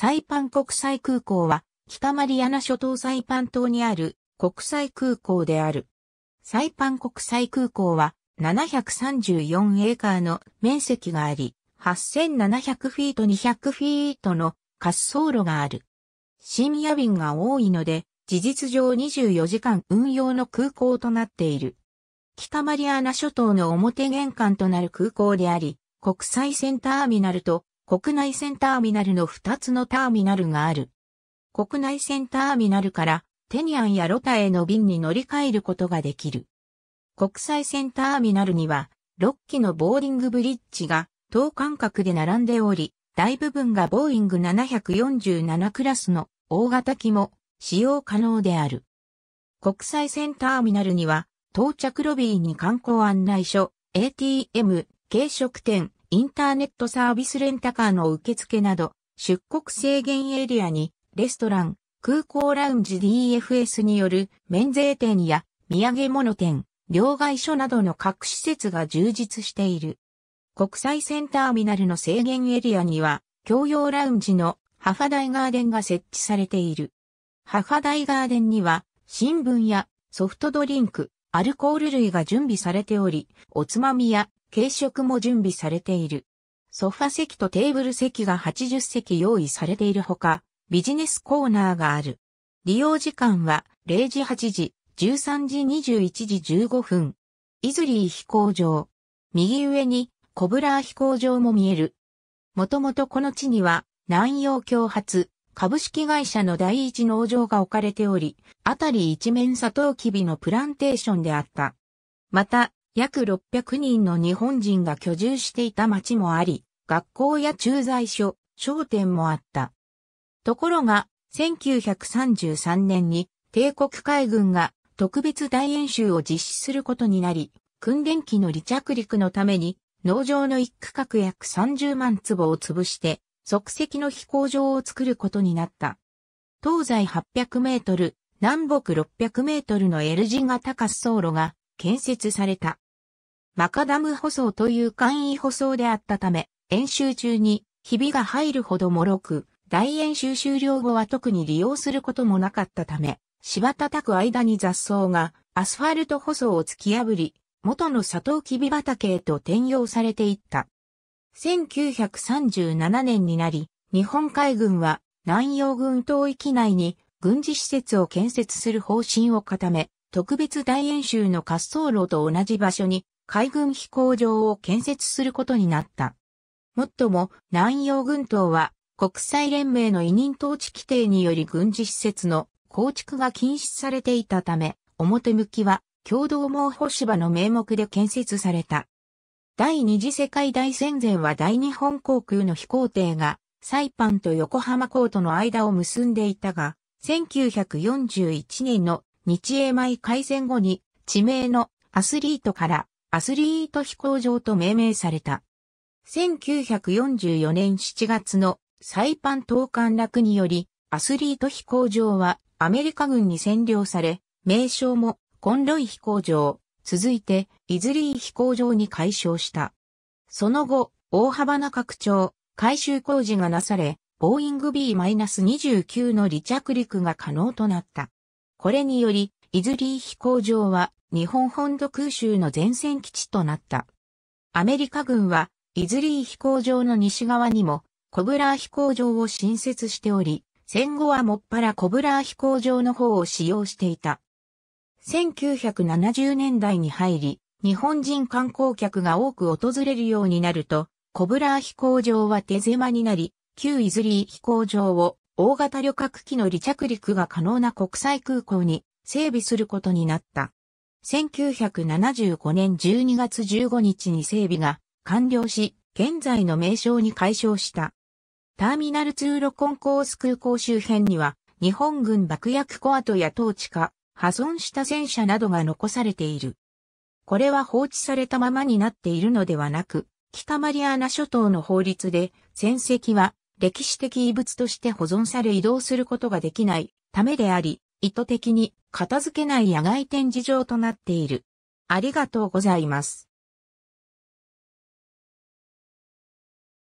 サイパン国際空港は、北マリアナ諸島サイパン島にある国際空港である。サイパン国際空港は、734エーカーの面積があり、8700フィート200フィートの滑走路がある。深夜便が多いので、事実上24時間運用の空港となっている。北マリアナ諸島の表玄関となる空港であり、国際線ターミナルと国内線ターミナルの2つのターミナルがある。国内線ターミナルからテニアンやロタへの便に乗り換えることができる。国際線ターミナルには6機のボーディングブリッジが等間隔で並んでおり、大部分がボーイング747クラスの大型機も使用可能である。国際線ターミナルには到着ロビーに観光案内所、ATM、軽食店、インターネットサービスレンタカーの受付など、出国制限エリアに、レストラン、空港ラウンジ DFS による免税店や土産物店、両替所などの各施設が充実している。国際線ターミナルの制限エリアには、共用ラウンジのハファダイガーデンが設置されている。ハファダイガーデンには、新聞やソフトドリンク、アルコール類が準備されており、おつまみや軽食も準備されている。ソファ席とテーブル席が80席用意されているほか、ビジネスコーナーがある。利用時間は0時8時、13時21時15分。イズリー飛行場。右上にコブラー飛行場も見える。もともとこの地には南洋共発株式会社の第一農場が置かれており、あたり一面サトウキビのプランテーションであった。また、約600人の日本人が居住していた町もあり、学校や駐在所、商店もあった。ところが、1933年に帝国海軍が特別大演習を実施することになり、訓練機の離着陸のために農場の一区画約30万坪を潰して即席の飛行場を作ることになった。東西800メートル、南北600メートルの L 字型滑走路が建設された。マカダム舗装という簡易舗装であったため、演習中にひびが入るほど脆く、大演習終了後は特に利用することもなかったため、芝叩く間に雑草がアスファルト舗装を突き破り、元のサトウキビ畑へと転用されていった。1937年になり、日本海軍は南洋軍島域内に軍事施設を建設する方針を固め、特別大演習の滑走路と同じ場所に海軍飛行場を建設することになった。もっとも南洋軍島は国際連盟の委任統治規定により軍事施設の構築が禁止されていたため、表向きは共同網保芝の名目で建設された。第二次世界大戦前は大日本航空の飛行艇がサイパンと横浜港との間を結んでいたが、1941年の日英米開戦後に地名のアスリートからアスリート飛行場と命名された。1944年7月のサイパン投函落により、アスリート飛行場はアメリカ軍に占領され、名称もコンロイ飛行場、続いてイズリー飛行場に改称した。その後、大幅な拡張、改修工事がなされ、ボーイング B-29 の離着陸が可能となった。これにより、イズリー飛行場は日本本土空襲の前線基地となった。アメリカ軍は、イズリー飛行場の西側にも、コブラー飛行場を新設しており、戦後はもっぱらコブラー飛行場の方を使用していた。1970年代に入り、日本人観光客が多く訪れるようになると、コブラー飛行場は手狭になり、旧イズリー飛行場を大型旅客機の離着陸が可能な国際空港に整備することになった。1975年12月15日に整備が完了し、現在の名称に解消した。ターミナル通路コンコース空港周辺には、日本軍爆薬庫跡や統治下、破損した戦車などが残されている。これは放置されたままになっているのではなく、北マリアナ諸島の法律で、戦績は歴史的遺物として保存され移動することができないためであり、意図的に片付けない野外展示場となっている。ありがとうございます。